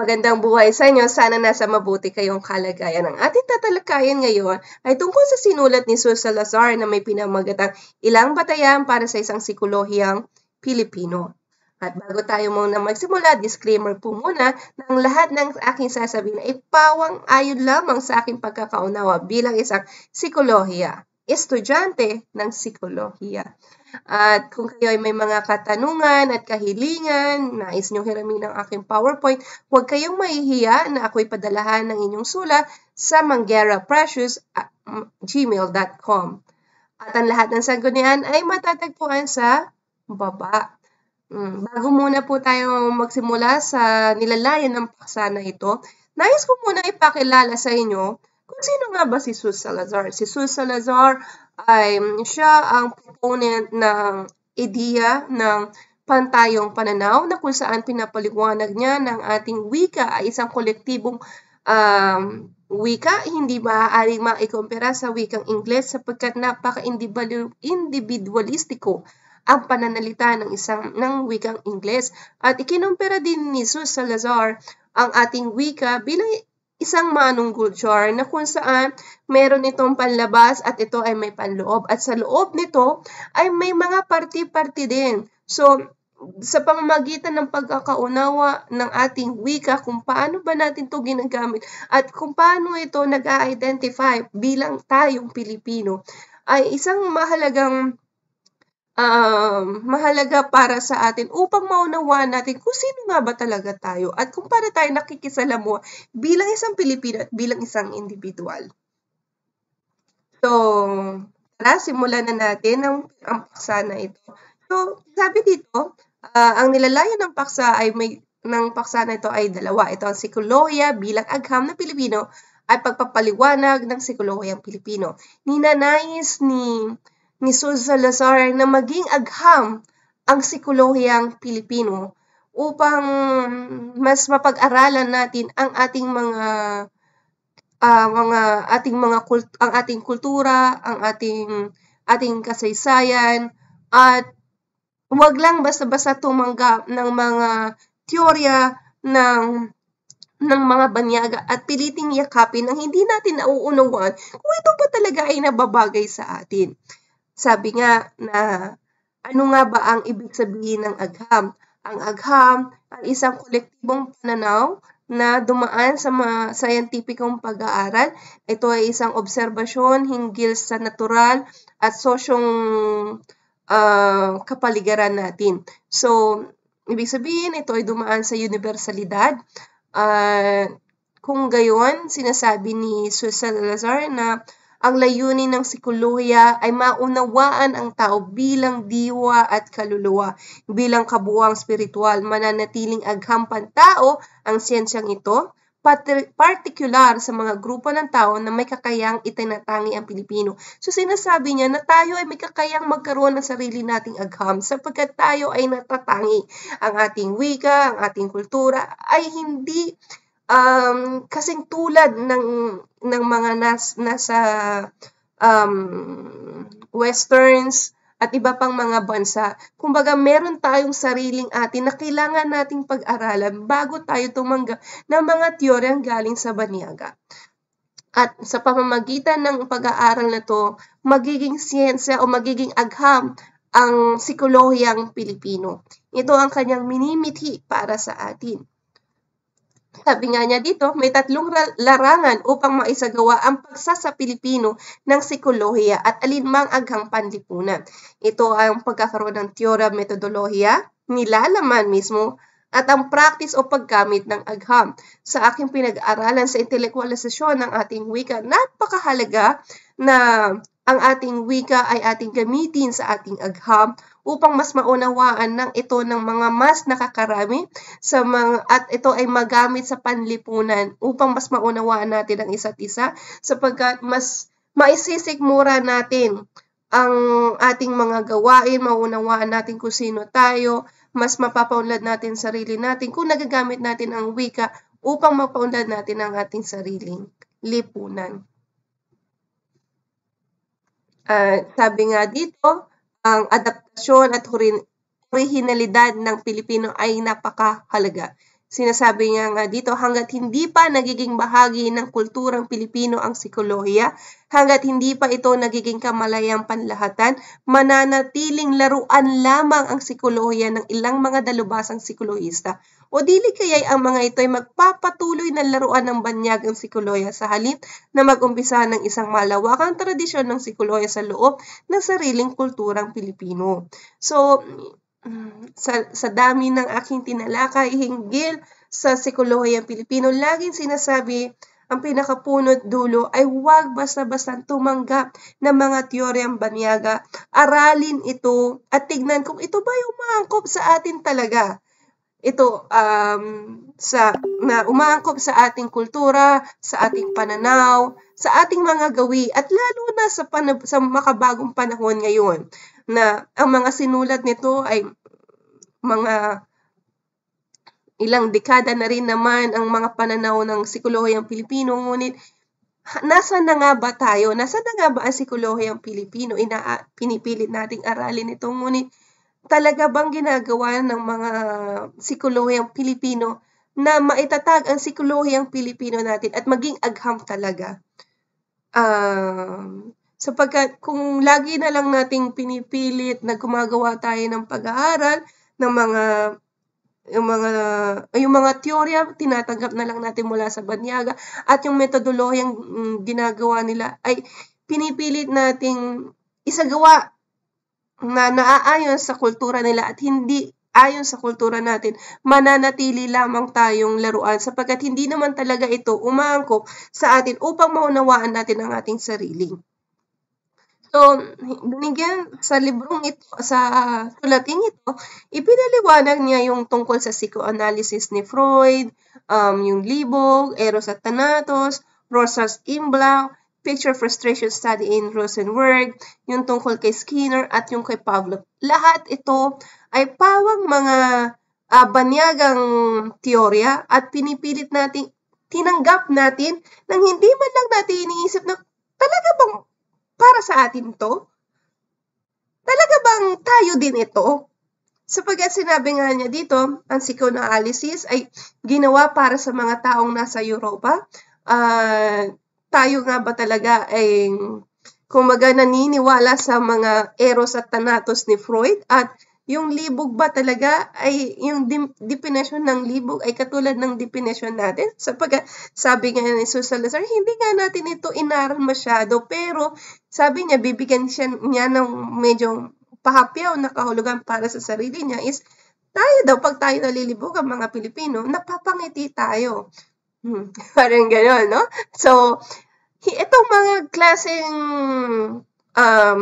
Magandang buhay sa inyo. Sana nasa mabuti kayong kalagayan. Ang ating tatalakayan ngayon ay tungkol sa sinulat ni Sir Salazar na may pinamagatang ilang batayan para sa isang sikolohiyang Pilipino. At bago tayo muna magsimula, disclaimer po muna na ang lahat ng aking sasabihin ay pawang ayon lamang sa aking pagkakaunawa bilang isang sikolohiya estudyante ng psikolohiya. At kung kayo ay may mga katanungan at kahilingan, nais nyo hiramin ang aking PowerPoint, huwag kayong mahihiya na ako'y padalahan ng inyong sula sa manggeraprecious.gmail.com. Mm, at ang lahat ng sanggunian ay matatagpuan sa baba. Hmm, bago muna po tayo magsimula sa nilalayan ng paksa na ito, nais ko muna ipakilala sa inyo Sino nga ba si Sue Salazar? Si Sue Salazar ay mm, siya ang proponent ng ideya ng pantayong pananaw na kung saan pinapaliwanag niya ng ating wika ay isang kolektibong um, wika, hindi maaaring maikumpara sa wikang Ingles sapagkat napaka-individualistiko ang pananalita ng isang ng wikang Ingles at ikinumpara din ni Jesus Salazar ang ating wika bilang isang manong jar na kung saan meron itong panlabas at ito ay may panloob. At sa loob nito ay may mga parti-parti din. So, sa pamamagitan ng pagkakaunawa ng ating wika kung paano ba natin to ginagamit at kung paano ito nag-identify bilang tayong Pilipino ay isang mahalagang um, mahalaga para sa atin upang maunawaan natin kung sino nga ba talaga tayo at kung paano tayo nakikisalamuha bilang isang Pilipino at bilang isang individual. So, tara, simulan na natin ang, ang paksa na ito. So, sabi dito, uh, ang nilalayo ng paksa ay may ng paksa na ito ay dalawa. Ito ang Sikuloya bilang agham na Pilipino ay pagpapaliwanag ng Sikuloyang Pilipino. Ninanais ni ni Sol Salazar na maging agham ang sikolohiyang Pilipino upang mas mapag-aralan natin ang ating mga uh, mga ating mga kult- ang ating kultura, ang ating ating kasaysayan at wag lang basta-basta tumanggap ng mga teorya ng ng mga banyaga at piliting yakapin ang hindi natin nauunawaan kung ito pa talaga ay nababagay sa atin sabi nga na ano nga ba ang ibig sabihin ng agham? Ang agham ay isang kolektibong pananaw na dumaan sa mga scientificong pag-aaral. Ito ay isang obserbasyon hinggil sa natural at sosyong uh, kapaligiran natin. So, ibig sabihin, ito ay dumaan sa universalidad. Uh, kung gayon, sinasabi ni Susan Lazar na ang layunin ng sikuluhiya ay maunawaan ang tao bilang diwa at kaluluwa, bilang kabuwang spiritual, mananatiling agham pantao ang siyensyang ito, particular sa mga grupo ng tao na may kakayang itinatangi ang Pilipino. So sinasabi niya na tayo ay may kakayang magkaroon ng sarili nating agham sapagkat tayo ay natatangi. Ang ating wika, ang ating kultura ay hindi um, kasing tulad ng, ng mga nas, nasa um, westerns at iba pang mga bansa, kumbaga meron tayong sariling atin na kailangan nating pag-aralan bago tayo tumanggap ng mga teoryang galing sa banyaga. At sa pamamagitan ng pag-aaral na to, magiging siyensya o magiging agham ang psikolohiyang Pilipino. Ito ang kanyang minimithi para sa atin. Sabi nga niya dito, may tatlong larangan upang maisagawa ang pagsasa Pilipino ng sikolohiya at alinmang aghang panlipunan. Ito ang pagkakaroon ng teorya metodolohiya, nilalaman mismo, at ang practice o paggamit ng agham. Sa aking pinag-aralan sa intelektualisasyon ng ating wika, napakahalaga na ang ating wika ay ating gamitin sa ating agham upang mas maunawaan ng ito ng mga mas nakakarami sa mga at ito ay magamit sa panlipunan upang mas maunawaan natin ang isa't isa sapagkat mas maisisikmura natin ang ating mga gawain, maunawaan natin kung sino tayo, mas mapapaunlad natin sarili natin kung nagagamit natin ang wika upang mapaunlad natin ang ating sariling lipunan. Uh, sabi nga dito, ang adaptasyon at orihinalidad ng Pilipino ay napakahalaga. Sinasabi niya nga dito, hanggat hindi pa nagiging bahagi ng kulturang Pilipino ang psikolohiya, hanggat hindi pa ito nagiging kamalayang panlahatan, mananatiling laruan lamang ang psikolohiya ng ilang mga dalubasang psikolohista. O dili kaya ang mga ito ay magpapatuloy na laruan ng banyag ang psikolohiya sa halip na mag-umpisa ng isang malawakang tradisyon ng psikolohiya sa loob ng sariling kulturang Pilipino. So, sa, sa dami ng aking tinalakay hinggil sa sikolohiyang Pilipino, laging sinasabi ang pinakapunot dulo ay huwag basta-basta tumanggap ng mga teoryang banyaga. Aralin ito at tignan kung ito ba yung maangkop sa atin talaga ito um, sa na umangkop sa ating kultura, sa ating pananaw, sa ating mga gawi at lalo na sa panab- sa makabagong panahon ngayon na ang mga sinulat nito ay mga ilang dekada na rin naman ang mga pananaw ng sikolohiyang Pilipino ngunit nasa na nga ba tayo? Nasa na nga ba ang sikolohiyang Pilipino? Ina pinipilit nating aralin ito ngunit talaga bang ginagawa ng mga sikolohiyang Pilipino na maitatag ang sikolohiyang Pilipino natin at maging agham talaga. Um, sapagkat kung lagi na lang nating pinipilit na gumagawa tayo ng pag-aaral ng mga yung mga yung mga teorya tinatanggap na lang natin mula sa banyaga at yung metodolohiyang mm, ginagawa nila ay pinipilit nating isagawa na naaayon sa kultura nila at hindi ayon sa kultura natin, mananatili lamang tayong laruan sapagkat hindi naman talaga ito umaangkop sa atin upang maunawaan natin ang ating sarili. So, binigyan sa librong ito, sa uh, tulating ito, ipinaliwanag niya yung tungkol sa psychoanalysis ni Freud, um, yung libog, Eros at Thanatos, Rosas Imblak, Picture Frustration Study in Rosenberg, yung tungkol kay Skinner at yung kay Pavlov. Lahat ito ay pawang mga uh, banyagang teorya at pinipilit nating tinanggap natin nang hindi man lang natin iniisip na talaga bang para sa atin to? Talaga bang tayo din ito? Sapagat sinabi nga niya dito, ang psychoanalysis ay ginawa para sa mga taong nasa Europa, uh, tayo nga ba talaga ay kumaga naniniwala sa mga eros at thanatos ni Freud at yung libog ba talaga ay yung definition ng libog ay katulad ng definition natin sapagkat sabi nga ni Susalazar hindi nga natin ito inaral masyado pero sabi niya bibigyan siya niya ng medyo pahapyaw na kahulugan para sa sarili niya is tayo daw pag tayo nalilibog ang mga Pilipino napapangiti tayo Hmm, parang gano'n, no? So, itong mga klaseng um,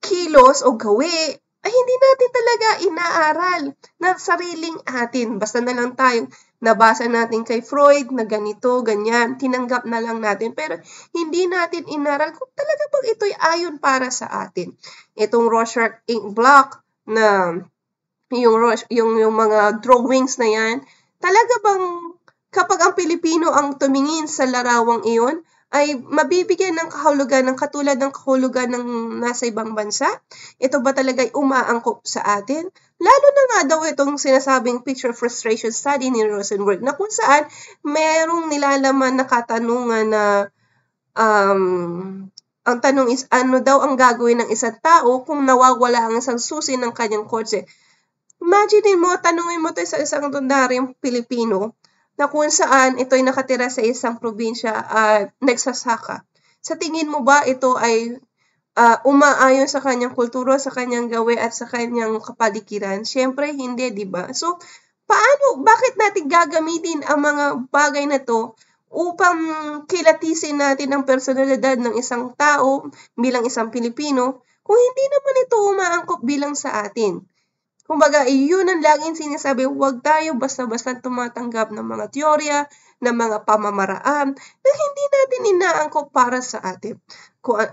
kilos o gawi ay hindi natin talaga inaaral na sariling atin. Basta na lang tayong nabasa natin kay Freud na ganito, ganyan, tinanggap na lang natin. Pero hindi natin inaral kung talaga bang ito'y ayon para sa atin. Itong Rorschach ink block na yung, yung, yung mga drawings na yan, talaga bang Kapag ang Pilipino ang tumingin sa larawang iyon, ay mabibigyan ng kahulugan ng katulad ng kahulugan ng nasa ibang bansa? Ito ba talaga ay umaangkop sa atin? Lalo na nga daw itong sinasabing picture of frustration study ni Rosenberg na kung saan merong nilalaman na katanungan na um, ang tanong is ano daw ang gagawin ng isang tao kung nawawala ang isang susi ng kanyang kotse? Imagine mo, tanungin mo to sa isang tundaryong Pilipino, na kung saan ay nakatira sa isang probinsya at uh, nagsasaka. Sa tingin mo ba ito ay uh, umaayon sa kanyang kultura, sa kanyang gawe at sa kanyang kapaligiran? Siyempre hindi, 'di ba? So, paano bakit natin gagamitin ang mga bagay na 'to upang kilatisin natin ang personalidad ng isang tao bilang isang Pilipino kung hindi naman ito umaangkop bilang sa atin? Kumbaga, iyon ang laging sinasabi, huwag tayo basta-basta tumatanggap ng mga teorya, ng mga pamamaraan na hindi natin inaangkop para sa atin.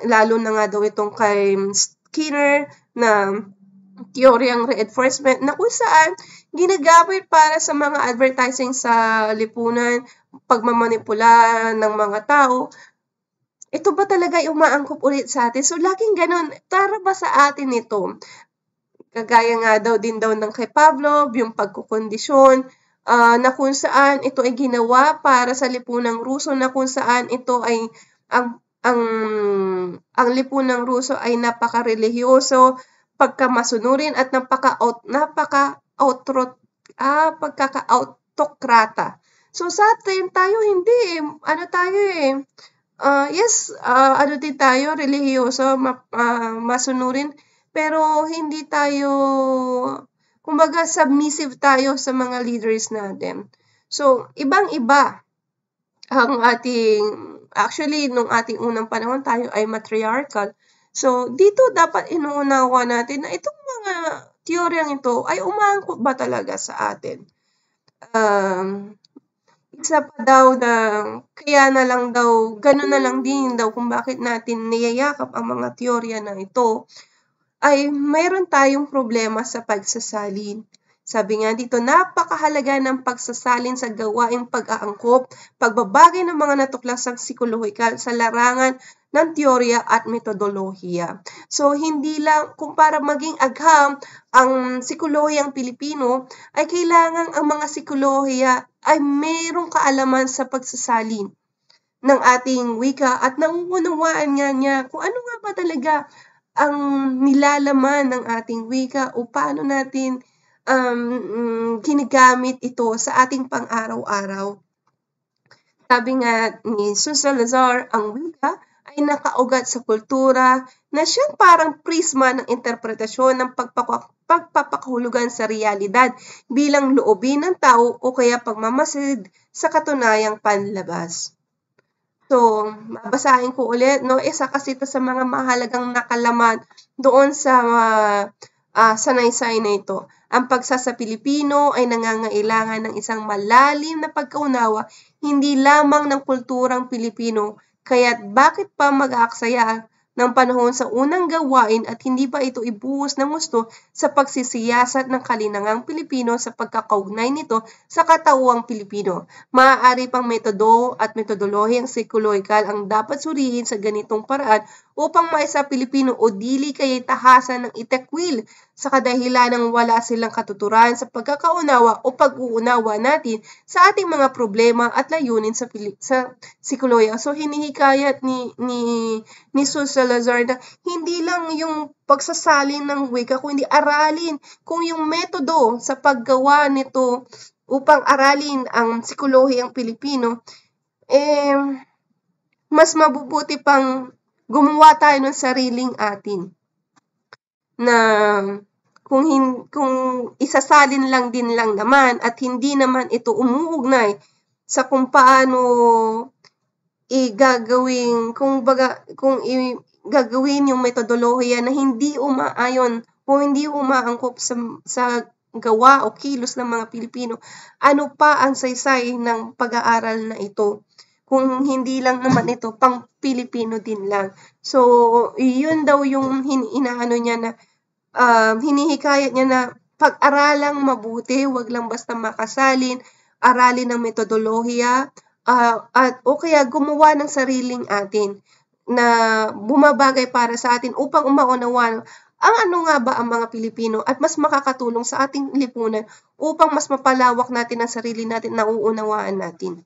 Lalo na nga daw itong kay Skinner na teoryang reinforcement na kung saan ginagamit para sa mga advertising sa lipunan, pagmamanipula ng mga tao, ito ba talaga umaangkop ulit sa atin? So, laking ganun, tara ba sa atin ito? Kagaya nga daw din daw ng kay Pablo, yung pagkukondisyon, uh, na kung saan ito ay ginawa para sa lipunang Ruso, na kung saan ito ay ang ang ang lipunang Ruso ay napaka-relihiyoso, pagkamasunurin at napaka out, napaka outro, ah, pagkaka-autokrata. So sa atin tayo hindi eh. ano tayo eh uh, yes, uh, ano din tayo, relihiyoso, ma, uh, masunurin pero hindi tayo, kumbaga submissive tayo sa mga leaders natin. So, ibang-iba ang ating, actually, nung ating unang panahon tayo ay matriarchal. So, dito dapat inuunawa natin na itong mga teoryang ito ay umangkot ba talaga sa atin. Um, isa pa daw na kaya na lang daw, gano'n na lang din daw kung bakit natin niyayakap ang mga teorya na ito ay mayroon tayong problema sa pagsasalin. Sabi nga dito, napakahalaga ng pagsasalin sa gawaing pag-aangkop, pagbabagay ng mga natuklasang psikolohikal sa larangan ng teorya at metodolohiya. So, hindi lang, kung para maging agham ang psikolohiyang Pilipino, ay kailangan ang mga psikolohiya ay mayroong kaalaman sa pagsasalin ng ating wika at nauunawaan nga niya kung ano nga ba talaga ang nilalaman ng ating wika o paano natin um, kinagamit mm, ito sa ating pang-araw-araw. Sabi nga ni Susan Lazar, ang wika ay nakaugat sa kultura na siyang parang prisma ng interpretasyon ng pagpapakahulugan sa realidad bilang loobin ng tao o kaya pagmamasid sa katunayang panlabas. So, babasahin ko ulit, no? Isa kasi ito sa mga mahalagang nakalaman doon sa uh, uh, sanaysay na ito. Ang pagsasapilipino ay nangangailangan ng isang malalim na pagkaunawa, hindi lamang ng kulturang Pilipino, Kaya bakit pa mag-aaksaya ng panahon sa unang gawain at hindi pa ito ibuhos ng gusto sa pagsisiyasat ng kalinangang Pilipino sa pagkakaugnay nito sa katauang Pilipino. Maaari pang metodo at metodolohiyang psychological ang dapat suriin sa ganitong paraan upang maisa Pilipino o dili kay tahasan ng itekwil sa kadahilan ng wala silang katuturan sa pagkakaunawa o pag-uunawa natin sa ating mga problema at layunin sa, sa sikoloya. So, hinihikayat ni, ni, ni Susa na hindi lang yung pagsasalin ng wika, kundi aralin kung yung metodo sa paggawa nito upang aralin ang psikolohiyang Pilipino, eh, mas mabubuti pang gumawa tayo ng sariling atin na kung, hin, kung isasalin lang din lang naman at hindi naman ito umuugnay sa kung paano igagawing, kung, baga, kung gagawin yung metodolohiya na hindi umaayon o hindi umaangkop sa, sa gawa o kilos ng mga Pilipino, ano pa ang saysay ng pag-aaral na ito? Kung hindi lang naman ito, pang Pilipino din lang. So, yun daw yung inaano niya na um, hinihikayat niya na pag-aralang mabuti, wag lang basta makasalin, aralin ang metodolohiya, uh, at o kaya gumawa ng sariling atin na bumabagay para sa atin upang umaunawan ang ano nga ba ang mga Pilipino at mas makakatulong sa ating lipunan upang mas mapalawak natin ang sarili natin, na nauunawaan natin.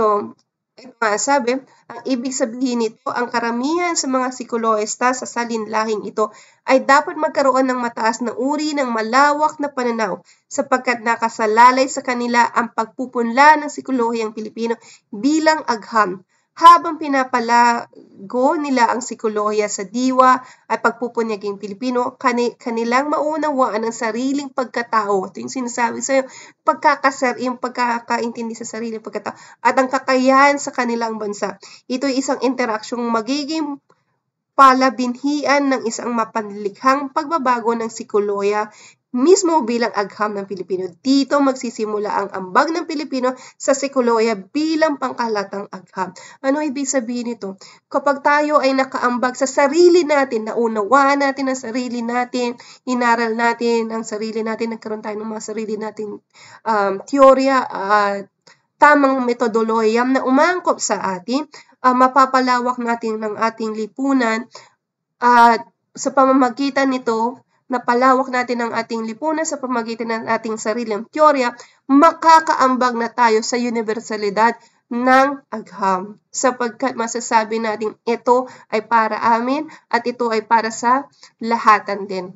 So, ito nga sabi, ang ibig sabihin nito, ang karamihan sa mga sikoloista sa salinlahing ito ay dapat magkaroon ng mataas na uri ng malawak na pananaw sapagkat nakasalalay sa kanila ang pagpupunla ng sikolohiyang Pilipino bilang agham habang pinapalago nila ang sikolohiya sa diwa at pagpupunyaging Pilipino, kani, kanilang maunawaan ang sariling pagkatao. Ito yung sinasabi sa'yo, pagkakasar, yung pagkakaintindi sa sariling pagkatao at ang kakayahan sa kanilang bansa. Ito ay isang interaksyong magiging palabinhian ng isang mapanlikhang pagbabago ng sikoloya mismo bilang agham ng Pilipino. Dito magsisimula ang ambag ng Pilipino sa Sikoloya bilang pangkalatang agham. Ano ibig sabihin nito? Kapag tayo ay nakaambag sa sarili natin, naunawaan natin ang sarili natin, inaral natin ang sarili natin, nagkaroon tayo ng mga sarili nating um, teorya at uh, tamang metodoloyam na umangkop sa atin, uh, mapapalawak natin ng ating lipunan at uh, sa pamamagitan nito, napalawak natin ang ating lipunan sa pamagitan ng ating sariling teorya, makakaambag na tayo sa universalidad ng agham. Sapagkat masasabi natin ito ay para amin at ito ay para sa lahatan din.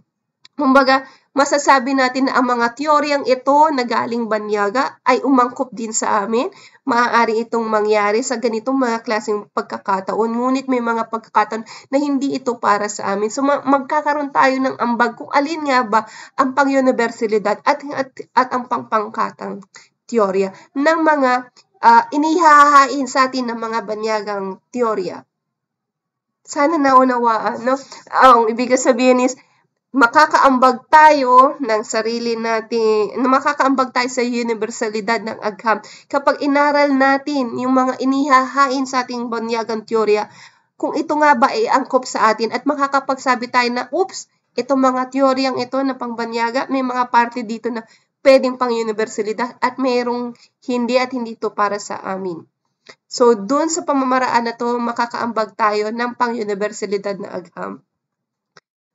Kumbaga, masasabi natin na ang mga teoryang ito na galing banyaga ay umangkop din sa amin. Maaari itong mangyari sa ganitong mga klaseng pagkakataon, ngunit may mga pagkakataon na hindi ito para sa amin. So magkakaroon tayo ng ambag kung alin nga ba ang pang-universalidad at, at, at ang pang-pangkatang teorya ng mga uh, ah, inihahain sa atin ng mga banyagang teorya. Sana naunawaan, no? Ang ibig sabihin is, makakaambag tayo ng sarili natin, makakaambag tayo sa universalidad ng agham kapag inaral natin yung mga inihahain sa ating banyagang teorya kung ito nga ba ay angkop sa atin at makakapagsabi tayo na, oops, itong mga teoryang ito na pangbanyaga, may mga parte dito na pwedeng pang universalidad at mayroong hindi at hindi ito para sa amin. So, doon sa pamamaraan na to, makakaambag tayo ng pang-universalidad na agham.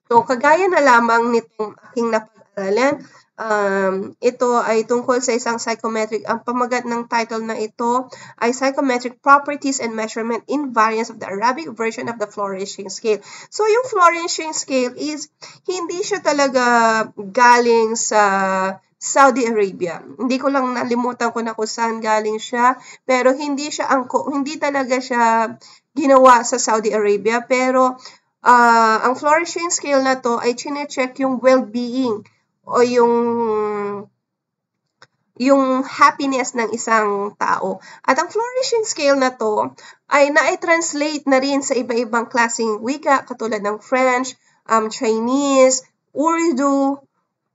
So, kagaya na lamang nitong aking napag-aralan, um, ito ay tungkol sa isang psychometric, ang pamagat ng title na ito ay Psychometric Properties and Measurement Invariance of the Arabic Version of the Flourishing Scale. So, yung Flourishing Scale is, hindi siya talaga galing sa Saudi Arabia. Hindi ko lang nalimutan ko na kung saan galing siya, pero hindi siya ang hindi talaga siya ginawa sa Saudi Arabia, pero uh, ang flourishing skill na to ay chine-check yung well-being o yung yung happiness ng isang tao. At ang flourishing scale na to ay na-translate na rin sa iba-ibang klaseng wika katulad ng French, um, Chinese, Urdu,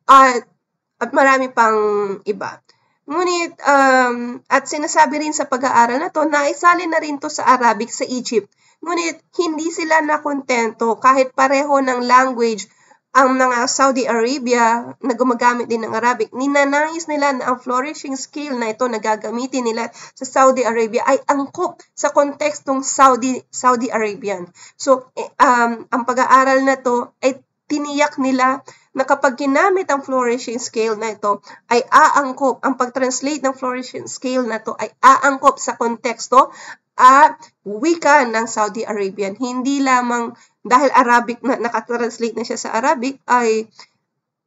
at, at marami pang iba. Ngunit, um, at sinasabi rin sa pag-aaral na to, naisali na rin to sa Arabic sa Egypt. Ngunit, hindi sila nakontento kahit pareho ng language ang mga Saudi Arabia na gumagamit din ng Arabic, ninanais nila na ang flourishing skill na ito na gagamitin nila sa Saudi Arabia ay angkop sa kontekstong Saudi Saudi Arabian. So, eh, um, ang pag-aaral na to ay tiniyak nila na kapag ginamit ang flourishing scale na ito, ay aangkop, ang pag-translate ng flourishing scale na ito ay aangkop sa konteksto at wika ng Saudi Arabian. Hindi lamang dahil Arabic na nakatranslate na siya sa Arabic ay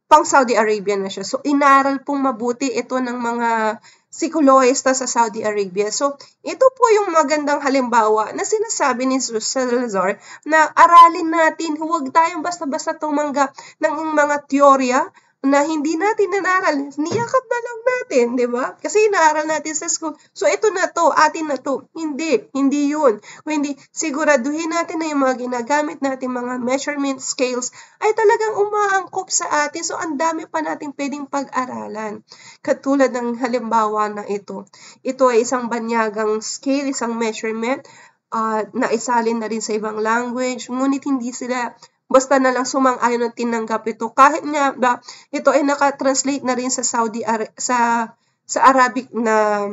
pang Saudi Arabian na siya. So inaral pong mabuti ito ng mga si Coloesta sa Saudi Arabia. So, ito po yung magandang halimbawa na sinasabi ni Salazar na aralin natin, huwag tayong basta-basta tumanggap ng mga teorya na hindi natin nanaral, niyakap na lang natin, di ba? Kasi inaaral natin sa school. So, ito na to, atin na to. Hindi, hindi yun. O hindi, siguraduhin natin na yung mga ginagamit natin, mga measurement scales, ay talagang umaangkop sa atin. So, ang dami pa natin pwedeng pag-aralan. Katulad ng halimbawa na ito. Ito ay isang banyagang scale, isang measurement, uh, ah, na isalin na rin sa ibang language, ngunit hindi sila Basta na lang sumang-ayon at tinanggap ito. Kahit nga ba, ito ay naka-translate na rin sa Saudi sa sa Arabic na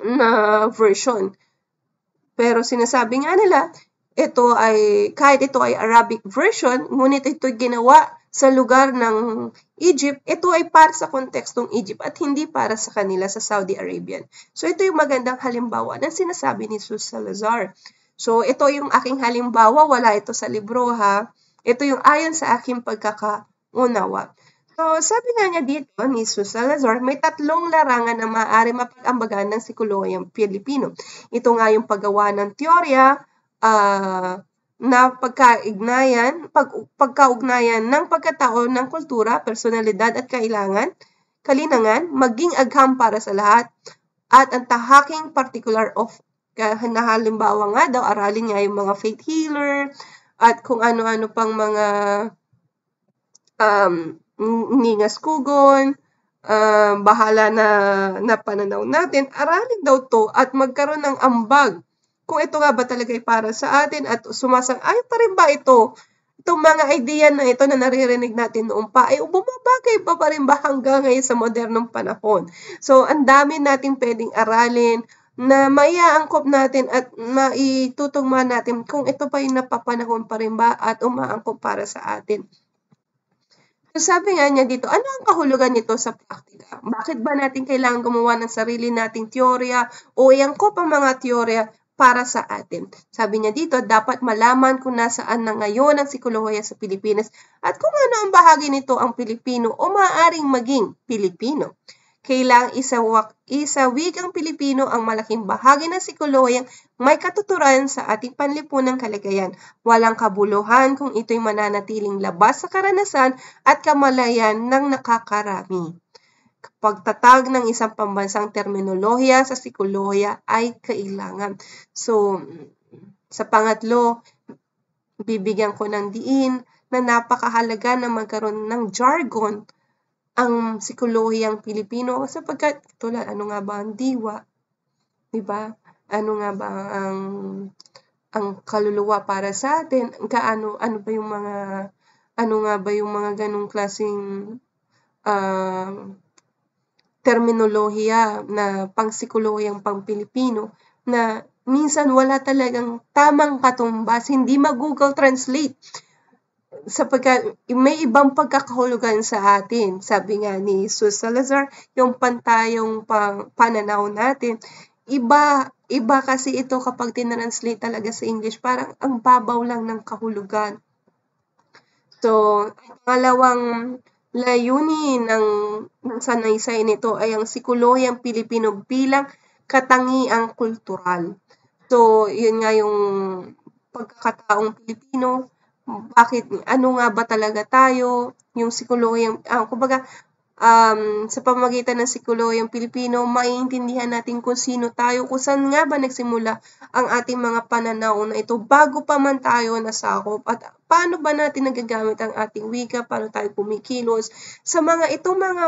na version. Pero sinasabi nga nila, ito ay kahit ito ay Arabic version, ngunit ito ginawa sa lugar ng Egypt, ito ay para sa kontekstong Egypt at hindi para sa kanila sa Saudi Arabian. So ito yung magandang halimbawa na sinasabi ni Jesus Salazar. So ito yung aking halimbawa, wala ito sa libro ha. Ito yung ayon sa aking pagkakaunawa. So, sabi nga niya dito ni Salazar, may tatlong larangan na maaari mapag-ambagan ng sikuloyang Pilipino. Ito nga yung paggawa ng teorya, uh, na pagkaignayan, pag, pagkaugnayan ng pagkatao ng kultura, personalidad at kailangan, kalinangan, maging agham para sa lahat, at ang tahaking particular of, halimbawa nga daw, aralin niya yung mga faith healer, at kung ano-ano pang mga um, ningaskugon, uh, um, bahala na, na pananaw natin, aralin daw to at magkaroon ng ambag kung ito nga ba talaga ay para sa atin at sumasang ay pa rin ba ito itong mga idea na ito na naririnig natin noon pa, ay bumabagay pa pa rin ba hanggang ngayon sa modernong panahon? So, ang dami nating pwedeng aralin, na maiaangkop natin at maitutugma natin kung ito ba'y napapanahon pa rin ba at umaangkop para sa atin. Sabi nga niya dito, ano ang kahulugan nito sa praktika? Bakit ba natin kailangan gumawa ng sarili nating teorya o iangkop ang mga teorya para sa atin. Sabi niya dito, dapat malaman kung nasaan na ngayon ang sikolohiya sa Pilipinas at kung ano ang bahagi nito ang Pilipino o maaaring maging Pilipino kailang isawak, isawig ang Pilipino ang malaking bahagi ng sikolohiyang may katuturan sa ating panlipunang kalagayan. Walang kabuluhan kung ito'y mananatiling labas sa karanasan at kamalayan ng nakakarami. Pagtatag ng isang pambansang terminolohiya sa sikolohiya ay kailangan. So, sa pangatlo, bibigyan ko ng diin na napakahalaga na magkaroon ng jargon ang sikolohiyang Pilipino sapagkat tulad ano nga ba ang diwa? 'Di ba? Ano nga ba ang ang kaluluwa para sa atin? Gaano ano ba yung mga ano nga ba yung mga ganong klasing uh, ah, terminolohiya na pangsikolohiyang pang-Pilipino na minsan wala talagang tamang katumbas, hindi mag-Google Translate sapagkat may ibang pagkakahulugan sa atin. Sabi nga ni Jesus Salazar, yung pantayong pang, pananaw natin, iba iba kasi ito kapag tinranslate talaga sa English, parang ang babaw lang ng kahulugan. So, pangalawang layunin ng, ng sanaysay nito ay ang sikuloyang Pilipino bilang katangiang kultural. So, yun nga yung pagkakataong Pilipino, Oh, bakit ano nga ba talaga tayo, yung sikolohiyang ah, kumbaga, um, sa pamagitan ng sikuloyang Pilipino, maiintindihan natin kung sino tayo, kung saan nga ba nagsimula ang ating mga pananaw na ito bago pa man tayo nasakop at paano ba natin nagagamit ang ating wika, paano tayo kumikilos. Sa mga itong mga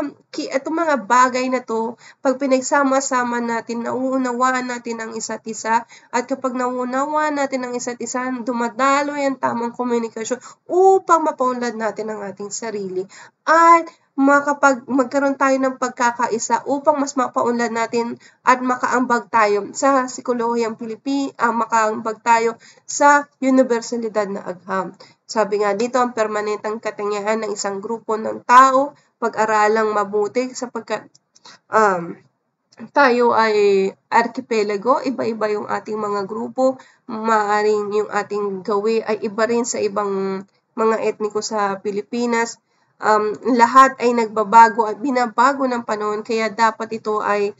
itong mga bagay na to, pag pinagsama-sama natin, nauunawaan natin ang isa't isa at kapag nauunawaan natin ang isa't isa, dumadaloy ang tamang komunikasyon upang mapaunlad natin ang ating sarili. At makapag magkaroon tayo ng pagkakaisa upang mas mapaunlad natin at makaambag tayo sa psikolohiyang Pilipi, uh, makaambag tayo sa universalidad na agham. Sabi nga dito, ang permanenteng katangian ng isang grupo ng tao, pag-aralang mabuti sapagkat um, tayo ay archipelago, iba-iba yung ating mga grupo, maaaring yung ating gawi ay iba rin sa ibang mga etniko sa Pilipinas. Um, lahat ay nagbabago at binabago ng panahon kaya dapat ito ay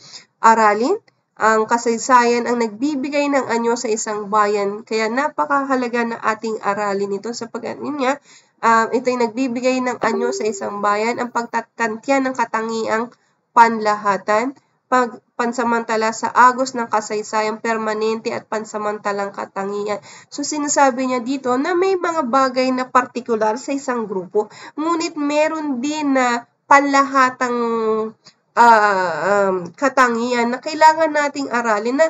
aralin ang kasaysayan ang nagbibigay ng anyo sa isang bayan, kaya napakahalaga na ating aralin ito sapagkat yun nga, um, ito ay nagbibigay ng anyo sa isang bayan, ang pagtatantya ng katangiang panlahatan, pag, pansamantala sa agos ng kasaysayan permanente at pansamantalang katangian. So sinasabi niya dito na may mga bagay na partikular sa isang grupo, ngunit meron din na panlahatang uh, um, katangian na kailangan nating aralin na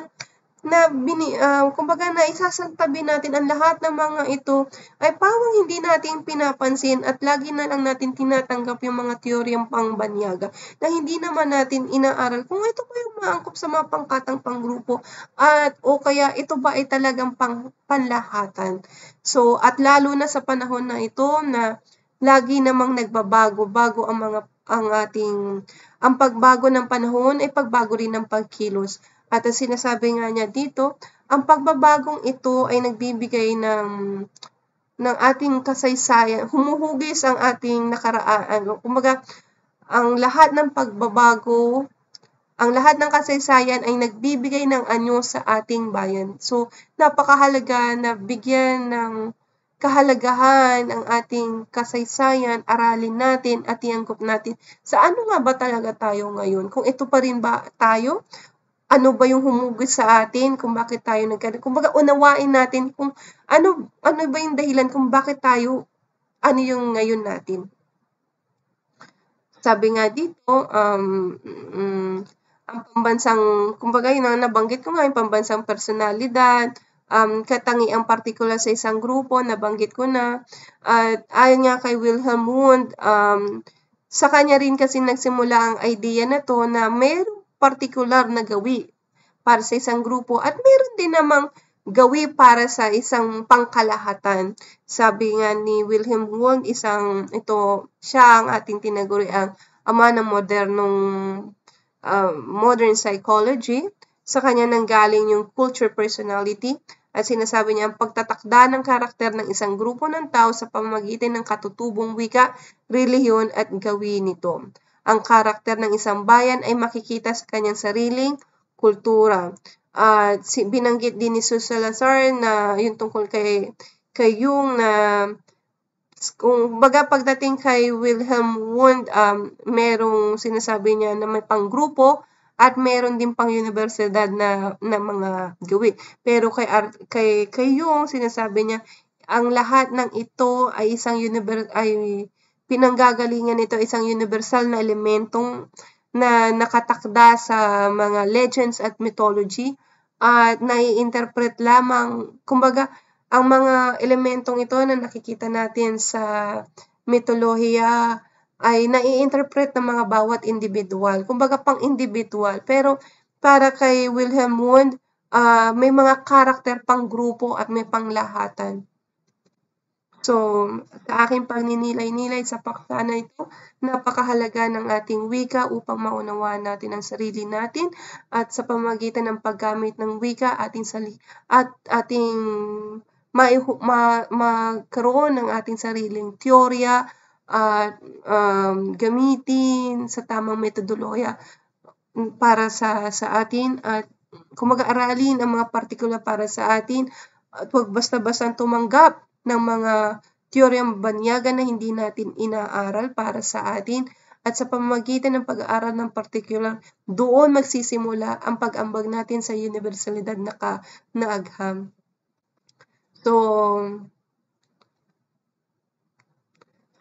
na bini, uh, kumbaga na isasantabi natin ang lahat ng mga ito ay pawang hindi natin pinapansin at lagi na lang natin tinatanggap yung mga teoryang pangbanyaga na hindi naman natin inaaral kung ito ba yung maangkop sa mga pangkatang panggrupo at o kaya ito ba ay talagang pang, panlahatan. So at lalo na sa panahon na ito na lagi namang nagbabago-bago ang mga ang ating ang pagbago ng panahon ay pagbago rin ng pagkilos. At ang sinasabi nga niya dito, ang pagbabagong ito ay nagbibigay ng ng ating kasaysayan, humuhugis ang ating nakaraan. Ano, kumbaga, ang lahat ng pagbabago, ang lahat ng kasaysayan ay nagbibigay ng anyo sa ating bayan. So, napakahalaga na bigyan ng kahalagahan ang ating kasaysayan, aralin natin at iangkop natin sa ano nga ba talaga tayo ngayon. Kung ito pa rin ba tayo, ano ba yung humugot sa atin, kung bakit tayo nagkaroon. Kung baga, unawain natin kung ano, ano ba yung dahilan kung bakit tayo, ano yung ngayon natin. Sabi nga dito, um, um, ang pambansang, kumbaga yun ang nabanggit ko nga, yung pambansang personalidad, um, katangiang partikular sa isang grupo, nabanggit ko na. At ayon nga kay Wilhelm Wundt, um, sa kanya rin kasi nagsimula ang idea na to na may partikular na gawi para sa isang grupo at meron din namang gawi para sa isang pangkalahatan. Sabi nga ni Wilhelm Wundt, isang ito siya ang ating tinaguriang ama ng modernong uh, modern psychology sa kanya nanggaling yung culture personality at sinasabi niya ang pagtatakda ng karakter ng isang grupo ng tao sa pamamagitan ng katutubong wika, relihiyon at gawin nito. Ang karakter ng isang bayan ay makikita sa kanyang sariling kultura. At uh, binanggit din ni Susalazar na yung tungkol kay, kay Jung na kung baga pagdating kay Wilhelm Wundt, um, merong sinasabi niya na may panggrupo at meron din pang universidad na, na mga gawin. Pero kay, kay, kay yung sinasabi niya, ang lahat ng ito ay isang univer, ay pinanggagalingan ito isang universal na elementong na nakatakda sa mga legends at mythology at nai-interpret lamang, kumbaga, ang mga elementong ito na nakikita natin sa mitolohiya, ay nai-interpret ng mga bawat individual. Kumbaga pang individual. Pero para kay Wilhelm Wundt, uh, may mga karakter pang grupo at may panglahatan. So, sa aking pagninilay-nilay sa paksa na ito, napakahalaga ng ating wika upang maunawa natin ang sarili natin at sa pamagitan ng paggamit ng wika ating sali at ating ma, ma, magkaroon ng ating sariling teorya, uh, um, gamitin sa tamang metodolohiya para sa sa atin at kumaga aralin ang mga partikular para sa atin at huwag basta-basta tumanggap ng mga teoryang banyaga na hindi natin inaaral para sa atin at sa pamamagitan ng pag-aaral ng particular, doon magsisimula ang pag-ambag natin sa universalidad na, ka, na agham. So,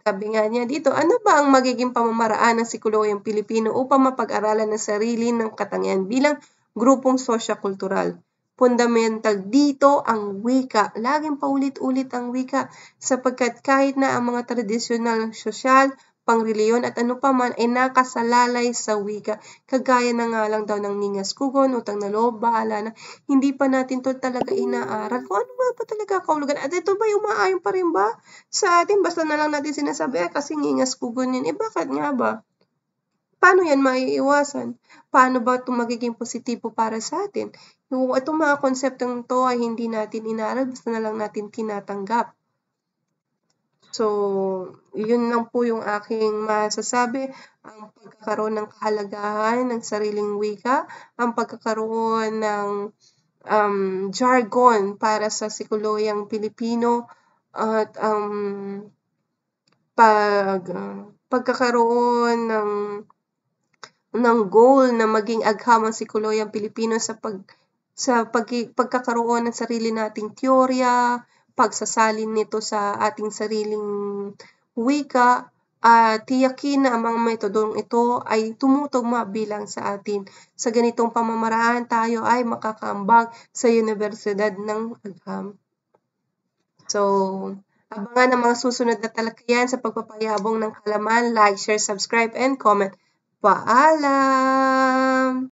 sabi nga niya dito, ano ba ang magiging pamamaraan ng sikuloyang Pilipino upang mapag-aralan ng sarili ng katangian bilang grupong sosyo-kultural? Fundamental dito ang wika. Laging paulit-ulit ang wika sapagkat kahit na ang mga tradisyonal sosyal pangreliyon at ano pa man ay nakasalalay sa wika. Kagaya na nga lang daw ng kugon, utang na loob, bahala na. Hindi pa natin to talaga inaaral. Kung ano nga ba talaga kaulugan? At ito ba umaayon pa rin ba sa atin? Basta na lang natin sinasabi, eh, kasi kugon yun. Eh bakit nga ba? Paano yan maiiwasan? Paano ba ito magiging positibo para sa atin? Yung itong mga konseptong to ay hindi natin inaaral, basta na lang natin tinatanggap. So, yun lang po yung aking masasabi, ang pagkakaroon ng kahalagahan ng sariling wika, ang pagkakaroon ng um, jargon para sa sikuluyang Pilipino, at um, pag, pagkakaroon ng ng goal na maging agham ang sikuluyang Pilipino sa pag sa pag, pagkakaroon ng sarili nating teorya, pagsasalin nito sa ating sariling wika at tiyakin na ang mga metodong ito ay tumutugma bilang sa atin. Sa ganitong pamamaraan, tayo ay makakambag sa Universidad ng Agham. So, abangan ang mga susunod na talakayan sa pagpapayabong ng kalaman. Like, share, subscribe, and comment. Paalam!